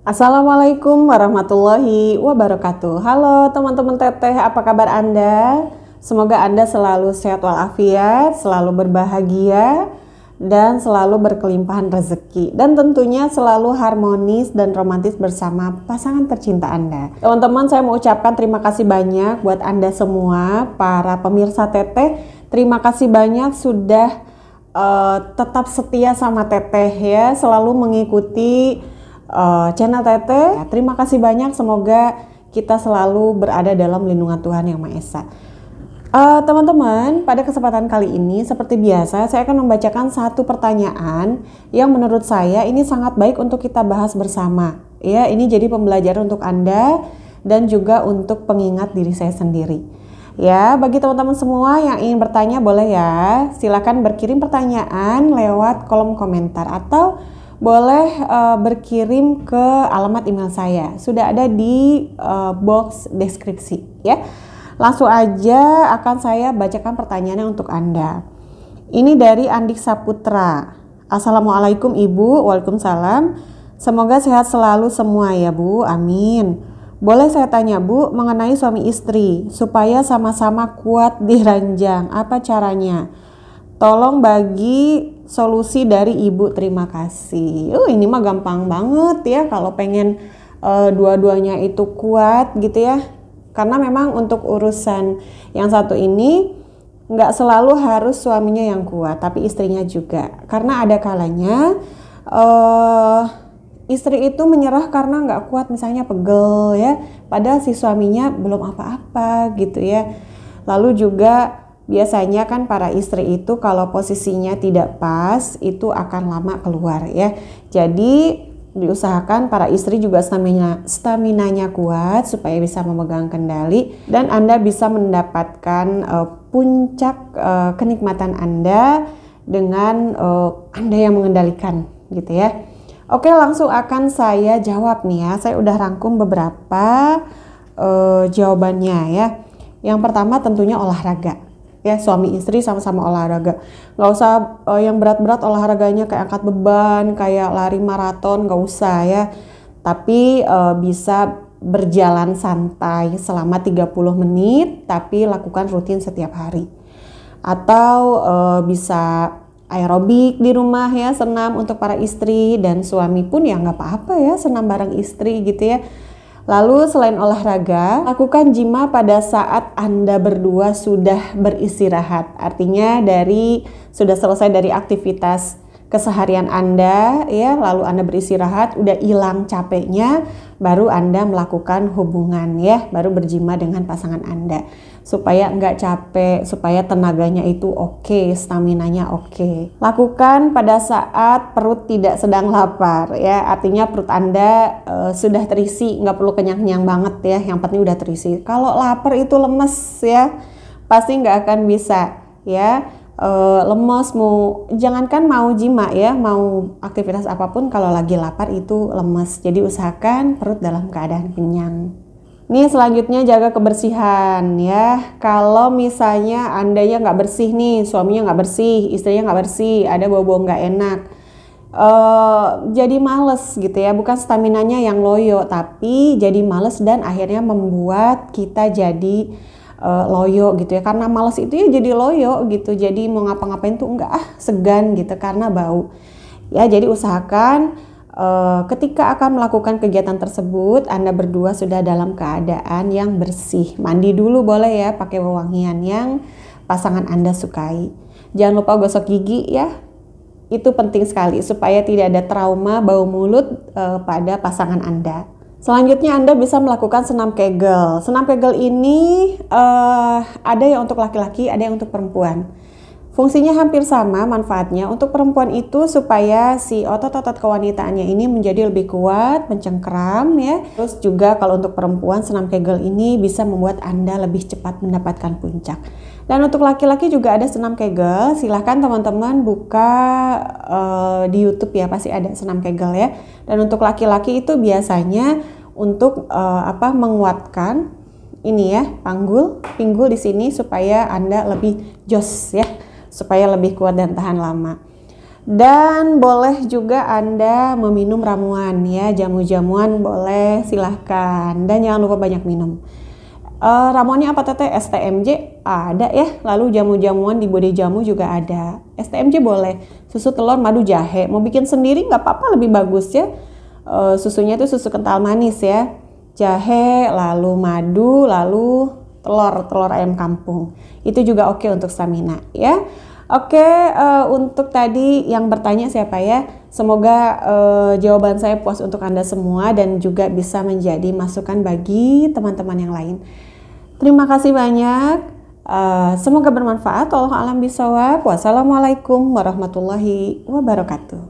Assalamualaikum warahmatullahi wabarakatuh. Halo teman-teman teteh, apa kabar Anda? Semoga Anda selalu sehat walafiat, selalu berbahagia, dan selalu berkelimpahan rezeki dan tentunya selalu harmonis dan romantis bersama pasangan tercinta Anda. Teman-teman saya mau ucapkan terima kasih banyak buat Anda semua para pemirsa Teteh. Terima kasih banyak sudah uh, tetap setia sama Teteh ya, selalu mengikuti uh, eh, channel Tete. Ya, terima kasih banyak. Semoga kita selalu berada dalam lindungan Tuhan yang Maha Esa. teman eh, teman-teman, pada kesempatan kali ini seperti biasa saya akan membacakan satu pertanyaan yang menurut saya ini sangat baik untuk kita bahas bersama. Ya, ini jadi pembelajaran untuk Anda dan juga untuk pengingat diri saya sendiri. Ya, bagi teman-teman semua yang ingin bertanya boleh ya, silakan berkirim pertanyaan lewat kolom komentar atau boleh uh, berkirim ke alamat email saya. Sudah ada di uh, box deskripsi ya. Langsung aja akan saya bacakan pertanyaannya untuk Anda. Ini dari Andik Saputra. Assalamualaikum Ibu, Waalaikumsalam. Semoga sehat selalu semua ya Bu, amin. Boleh saya tanya Bu mengenai suami istri supaya sama-sama kuat di ranjang, apa caranya? Tolong bagi solusi dari ibu terima kasih. Oh ini mah gampang banget ya kalau pengen uh, dua-duanya itu kuat gitu ya. Karena memang untuk urusan yang satu ini nggak selalu harus suaminya yang kuat, tapi istrinya juga. Karena ada kalanya uh, istri itu menyerah karena nggak kuat, misalnya pegel ya, padahal si suaminya belum apa-apa gitu ya. Lalu juga biasanya kan para istri itu kalau posisinya tidak pas itu akan lama keluar ya. Jadi diusahakan para istri juga stamina staminanya kuat supaya bisa memegang kendali dan Anda bisa mendapatkan uh, puncak uh, kenikmatan Anda dengan uh, Anda yang mengendalikan gitu ya. Oke, langsung akan saya jawab nih ya. Saya udah rangkum beberapa uh, jawabannya ya. Yang pertama tentunya olahraga ya suami istri sama-sama olahraga nggak usah uh, yang berat-berat olahraganya kayak angkat beban kayak lari maraton nggak usah ya tapi uh, bisa berjalan santai selama 30 menit tapi lakukan rutin setiap hari atau uh, bisa aerobik di rumah ya senam untuk para istri dan suami pun ya nggak apa-apa ya senam bareng istri gitu ya Lalu selain olahraga, lakukan jima pada saat Anda berdua sudah beristirahat. Artinya dari sudah selesai dari aktivitas keseharian Anda ya, lalu Anda beristirahat, udah hilang capeknya, baru Anda melakukan hubungan ya, baru berjima dengan pasangan Anda. Supaya nggak capek, supaya tenaganya itu oke, okay, staminanya oke. Okay. Lakukan pada saat perut tidak sedang lapar ya, artinya perut Anda e, sudah terisi, nggak perlu kenyang-kenyang banget ya, yang penting udah terisi. Kalau lapar itu lemes ya, pasti nggak akan bisa ya uh, lemes, mau jangankan mau jima ya, mau aktivitas apapun kalau lagi lapar itu lemes. Jadi usahakan perut dalam keadaan kenyang. Nih selanjutnya jaga kebersihan ya. Kalau misalnya anda yang nggak bersih nih, suaminya nggak bersih, istrinya nggak bersih, ada bau-bau nggak enak. Uh, jadi males gitu ya, bukan stamina nya yang loyo, tapi jadi males dan akhirnya membuat kita jadi uh, loyo gitu ya karena males itu ya jadi loyo gitu jadi mau ngapa-ngapain tuh enggak ah segan gitu karena bau ya jadi usahakan uh, ketika akan melakukan kegiatan tersebut Anda berdua sudah dalam keadaan yang bersih mandi dulu boleh ya pakai wewangian yang pasangan Anda sukai jangan lupa gosok gigi ya itu penting sekali supaya tidak ada trauma bau mulut uh, pada pasangan Anda. Selanjutnya Anda bisa melakukan senam kegel. Senam kegel ini uh, ada yang untuk laki-laki, ada yang untuk perempuan. Fungsinya hampir sama manfaatnya untuk perempuan itu supaya si otot-otot kewanitaannya ini menjadi lebih kuat, mencengkram ya. Terus juga kalau untuk perempuan senam Kegel ini bisa membuat Anda lebih cepat mendapatkan puncak. Dan untuk laki-laki juga ada senam Kegel. Silahkan teman-teman buka uh, di YouTube ya pasti ada senam Kegel ya. Dan untuk laki-laki itu biasanya untuk uh, apa menguatkan ini ya, panggul, pinggul di sini supaya Anda lebih joss ya supaya lebih kuat dan tahan lama. Dan boleh juga Anda meminum ramuan ya, jamu-jamuan boleh silahkan. Dan jangan lupa banyak minum. Uh, ramuannya apa tete STMJ ada ya. Lalu jamu-jamuan di bode jamu juga ada. STMJ boleh. Susu telur madu jahe. Mau bikin sendiri nggak apa-apa lebih bagus ya. Uh, susunya itu susu kental manis ya. Jahe, lalu madu, lalu telur telur ayam kampung itu juga oke okay untuk stamina ya oke okay, uh, eh, untuk tadi yang bertanya siapa ya semoga uh, jawaban saya puas untuk anda semua dan juga bisa menjadi masukan bagi teman-teman yang lain terima kasih banyak uh, semoga bermanfaat Allah alam bisawab wassalamualaikum warahmatullahi wabarakatuh